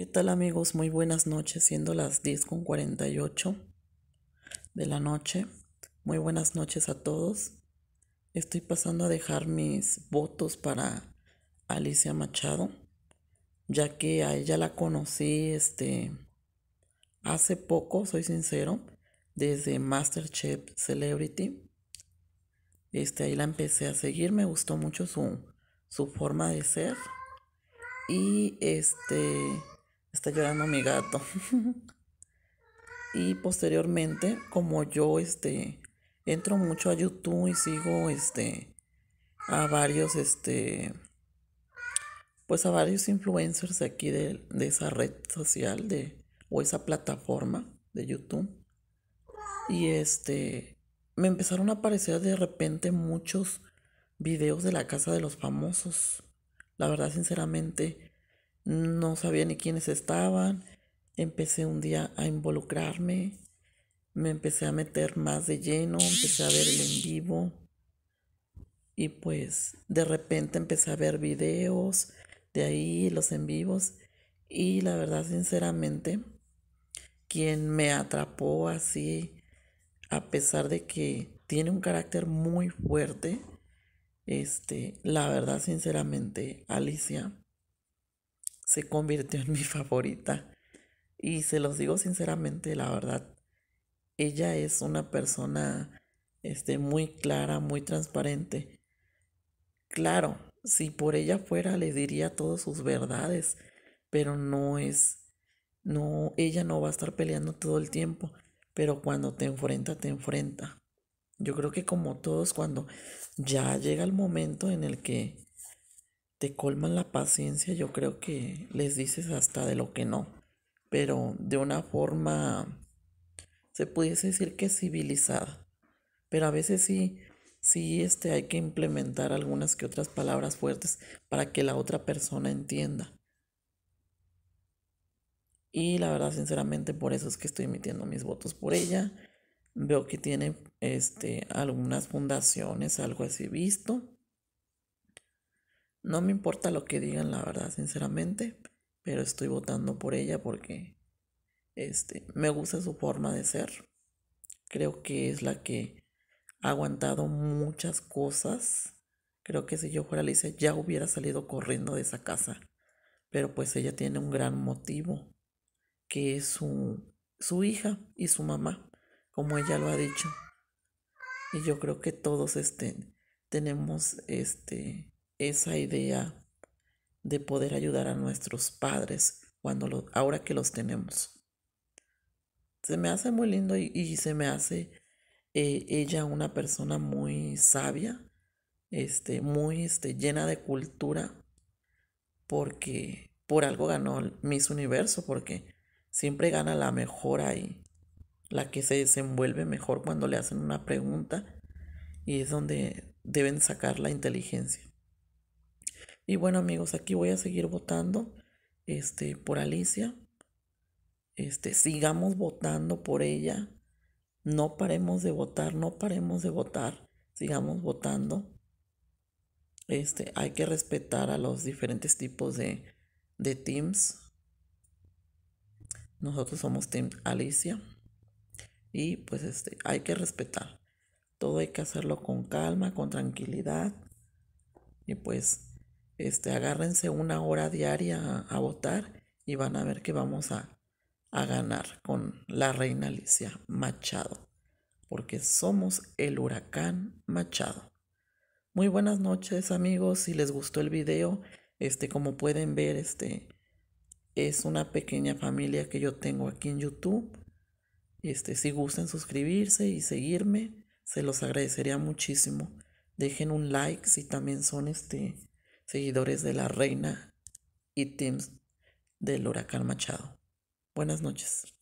¿Qué tal amigos? Muy buenas noches, siendo las 10.48 de la noche. Muy buenas noches a todos. Estoy pasando a dejar mis votos para Alicia Machado, ya que a ella la conocí este hace poco, soy sincero, desde MasterChef Celebrity. Este ahí la empecé a seguir, me gustó mucho su su forma de ser y este Está llorando mi gato. y posteriormente, como yo este entro mucho a YouTube y sigo este a varios este pues a varios influencers de aquí de, esa red social de o esa plataforma de YouTube. Y este me empezaron a aparecer de repente muchos videos de la casa de los famosos. La verdad, sinceramente, no sabía ni quiénes estaban, empecé un día a involucrarme, me empecé a meter más de lleno, empecé a ver el en vivo y pues de repente empecé a ver videos de ahí, los en vivos y la verdad sinceramente, quien me atrapó así, a pesar de que tiene un carácter muy fuerte, este, la verdad sinceramente, Alicia, se convirtió en mi favorita. Y se los digo sinceramente, la verdad, ella es una persona este, muy clara, muy transparente. Claro, si por ella fuera le diría todas sus verdades, pero no es, no, ella no va a estar peleando todo el tiempo, pero cuando te enfrenta, te enfrenta. Yo creo que como todos, cuando ya llega el momento en el que te colman la paciencia, yo creo que les dices hasta de lo que no, pero de una forma, se pudiese decir que civilizada, pero a veces sí, sí este, hay que implementar algunas que otras palabras fuertes para que la otra persona entienda. Y la verdad, sinceramente, por eso es que estoy emitiendo mis votos por ella. Veo que tiene este, algunas fundaciones, algo así visto. No me importa lo que digan, la verdad, sinceramente, pero estoy votando por ella porque este, me gusta su forma de ser. Creo que es la que ha aguantado muchas cosas. Creo que si yo fuera Alicia ya hubiera salido corriendo de esa casa. Pero pues ella tiene un gran motivo, que es su, su hija y su mamá, como ella lo ha dicho. Y yo creo que todos estén tenemos este, esa idea de poder ayudar a nuestros padres cuando ahora que los tenemos. Se me hace muy lindo y, se me hace eh, ella una persona muy sabia, este, muy este, llena de cultura, porque por algo ganó Miss Universo, porque siempre gana la mejor ahí, la que se desenvuelve mejor cuando le hacen una pregunta y es donde deben sacar la inteligencia. Y bueno amigos, aquí voy a seguir votando este, por Alicia. Este, sigamos votando por ella. No paremos de votar, no paremos de votar. Sigamos votando. Este, hay que respetar a los diferentes tipos de, teams. Nosotros somos Team Alicia. Y pues este, hay que respetar. Todo hay que hacerlo con calma, con tranquilidad. Y pues este, agárrense una hora diaria a, votar y van a ver que vamos a, ganar con la reina Alicia Machado, porque somos el huracán Machado. Muy buenas noches amigos, si les gustó el video, este como pueden ver, este es una pequeña familia que yo tengo aquí en YouTube. Este, si gustan suscribirse y seguirme, se los agradecería muchísimo. Dejen un like si también son este seguidores de la reina y teams del huracán Machado. Buenas noches.